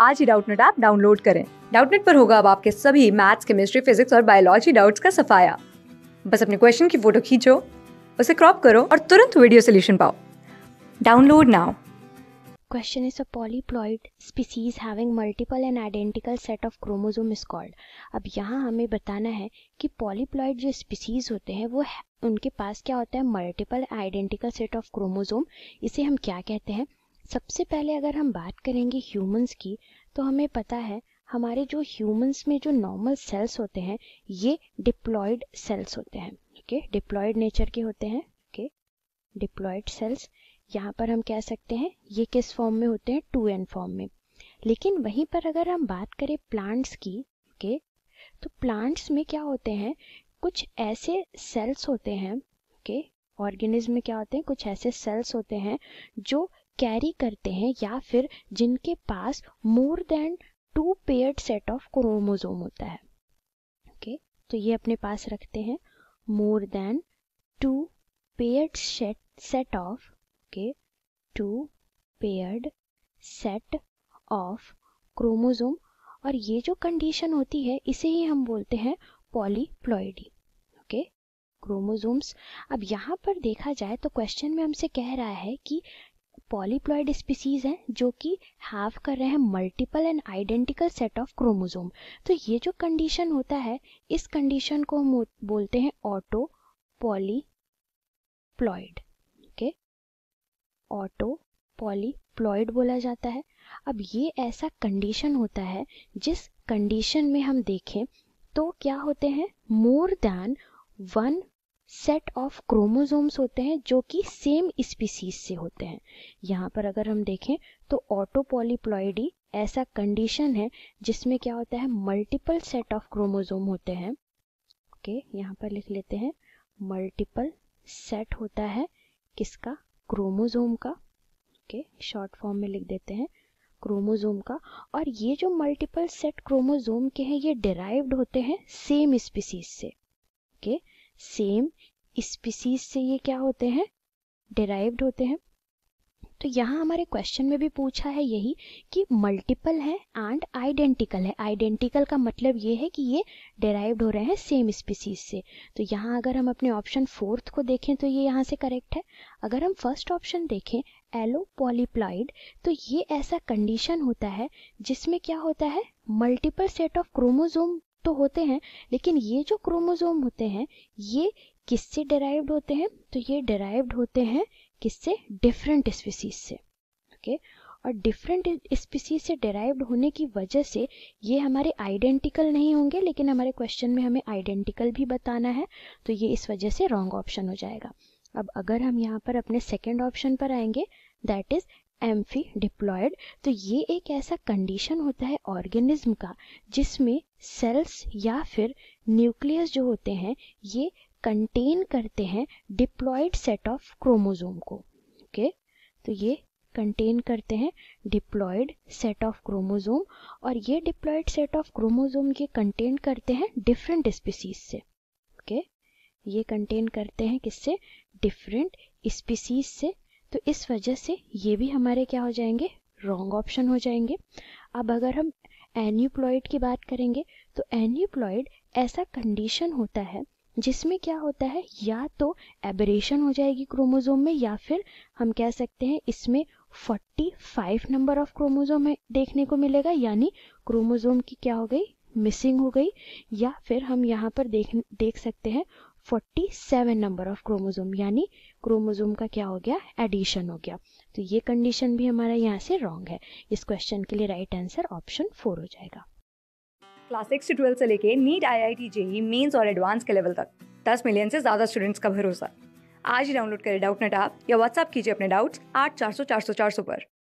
आज ही Doubtnut app download करें डाउटनेट पर होगा अब आपके सभी मैथ्स केमिस्ट्री फिजिक्स और बायोलॉजी डाउट्स का सफाया बस अपने क्वेश्चन की फोटो खींचो उसे क्रॉप करो और तुरंत वीडियो सोल्यूशन पाओ download now Question is a polyploid species having multiple and identical set of chromosome is called. अब यहाँ हमें बताना है कि polyploid जो स्पीसीज होते हैं वो उनके पास क्या होता है multiple identical set of chromosome इसे हम क्या कहते हैं सबसे पहले अगर हम बात करेंगे ह्यूमंस की तो हमें पता है हमारे जो ह्यूमंस में जो नॉर्मल सेल्स होते हैं ये डिप्लॉयड सेल्स होते हैं ओके डिप्लॉयड नेचर के होते हैं ओके डिप्लॉयड सेल्स यहाँ पर हम कह सकते हैं ये किस फॉर्म में होते हैं टू एन फॉर्म में लेकिन वहीं पर अगर हम बात करें प्लांट्स की ओके तो प्लांट्स में क्या होते हैं कुछ ऐसे सेल्स होते हैं ओके ऑर्गेनिज्म में क्या होते हैं कुछ ऐसे सेल्स होते हैं जो कैरी करते हैं या फिर जिनके पास more than two paired set of chromosome होता है ओके okay? तो ये अपने पास रखते हैं more than two paired set of okay two paired set of chromosome और ये जो कंडीशन होती है इसे ही हम बोलते हैं पॉलीप्लॉइडी ओके क्रोमोजोम्स अब यहाँ पर देखा जाए तो क्वेश्चन में हमसे कह रहा है कि पॉलीप्लॉइड स्पीसीज हैं जो कि हैव कर रहे हैं multiple and identical set of chromosome तो ये जो कंडीशन होता है इस कंडीशन को हम बोलते हैं auto polyploid okay auto polyploid बोला जाता है अब ये ऐसा कंडीशन होता है जिस कंडीशन में हम देखें तो क्या होते हैं more than one set of chromosomes होते हैं जो कि सेम स्पीसीज से होते हैं यहाँ पर अगर हम देखें तो ऑटोपॉलीप्लॉइडी ऐसा कंडीशन है जिसमें क्या होता है मल्टीपल सेट ऑफ क्रोमोसोम होते हैं ओके okay, यहाँ पर लिख लेते हैं मल्टीपल सेट होता है किसका क्रोमोसोम का ओके शॉर्ट फॉर्म में लिख देते हैं क्रोमोसोम का और ये जो मल्टीपल सेट क्रोमोसोम के हैं ये डिराइव्ड होते हैं सेम स्पीसीज से ओके okay? सेम स्पीसीज से ये क्या होते हैं डिराइव्ड होते हैं तो यहाँ हमारे क्वेश्चन में भी पूछा है यही कि मल्टीपल है एंड आइडेंटिकल है आइडेंटिकल का मतलब ये है कि ये डिराइव्ड हो रहे हैं सेम स्पीसीज से तो यहाँ अगर हम अपने ऑप्शन फोर्थ को देखें तो ये यहाँ से करेक्ट है अगर हम फर्स्ट ऑप्शन देखें एलो पॉलीप्लाइड तो ये ऐसा कंडीशन होता है जिसमें क्या होता है मल्टीपल सेट ऑफ क्रोमोजोम तो होते हैं लेकिन ये जो क्रोमोसोम होते हैं ये किससे डिराइव्ड होते हैं तो ये डिराइव्ड होते हैं किससे डिफरेंट स्पीसीज से ओके और डिफरेंट स्पीसीज से डेराइव्ड होने की वजह से ये हमारे आइडेंटिकल नहीं होंगे लेकिन हमारे क्वेश्चन में हमें आइडेंटिकल भी बताना है तो ये इस वजह से रॉन्ग ऑप्शन हो जाएगा अब अगर हम यहाँ पर अपने सेकेंड ऑप्शन पर आएंगे दैट इज एम्फी डिप्लॉयड तो ये एक ऐसा कंडीशन होता है ऑर्गेनिज्म का जिसमें सेल्स या फिर न्यूक्लियस जो होते हैं ये कंटेन करते हैं डिप्लॉयड सेट ऑफ क्रोमोजोम को ओके तो ये कंटेन करते हैं डिप्लॉयड सेट ऑफ क्रोमोजोम और ये डिप्लॉयड सेट ऑफ क्रोमोजोम ये कंटेन करते हैं डिफरेंट स्पीसीज से ओके ये कंटेन करते हैं किससे डिफरेंट स्पीसीज से तो इस वजह से ये भी हमारे क्या हो जाएंगे रॉन्ग ऑप्शन हो जाएंगे अब अगर हम एन्यूप्लॉयड की बात करेंगे तो एन्यूप्लॉयड ऐसा कंडीशन होता है जिसमें क्या होता है या तो एबरेशन हो जाएगी क्रोमोजोम में या फिर हम कह सकते हैं इसमें 45 नंबर ऑफ क्रोमोजोम है देखने को मिलेगा यानी क्रोमोजोम की क्या हो गई मिसिंग हो गई या फिर हम यहाँ पर देख देख सकते हैं 47 नंबर ऑफ क्रोमोजोम यानी क्रोमोजोम का क्या हो गया एडिशन हो गया तो ये कंडीशन भी हमारा यहाँ से रॉन्ग है इस क्वेश्चन के लिए राइट आंसर ऑप्शन फोर हो जाएगा क्लास सिक्स से ट्वेल्थ से लेके NEET I I T JEE mains और एडवांस के लेवल तक दस मिलियन से ज़्यादा स्टूडेंट्स का भरोसा आज ही डाउनलोड करें डाउट नेट आप या व्हाट्सअप कीजिए अपने डाउट्स आठ चार सौ चार सौ चार सौ पर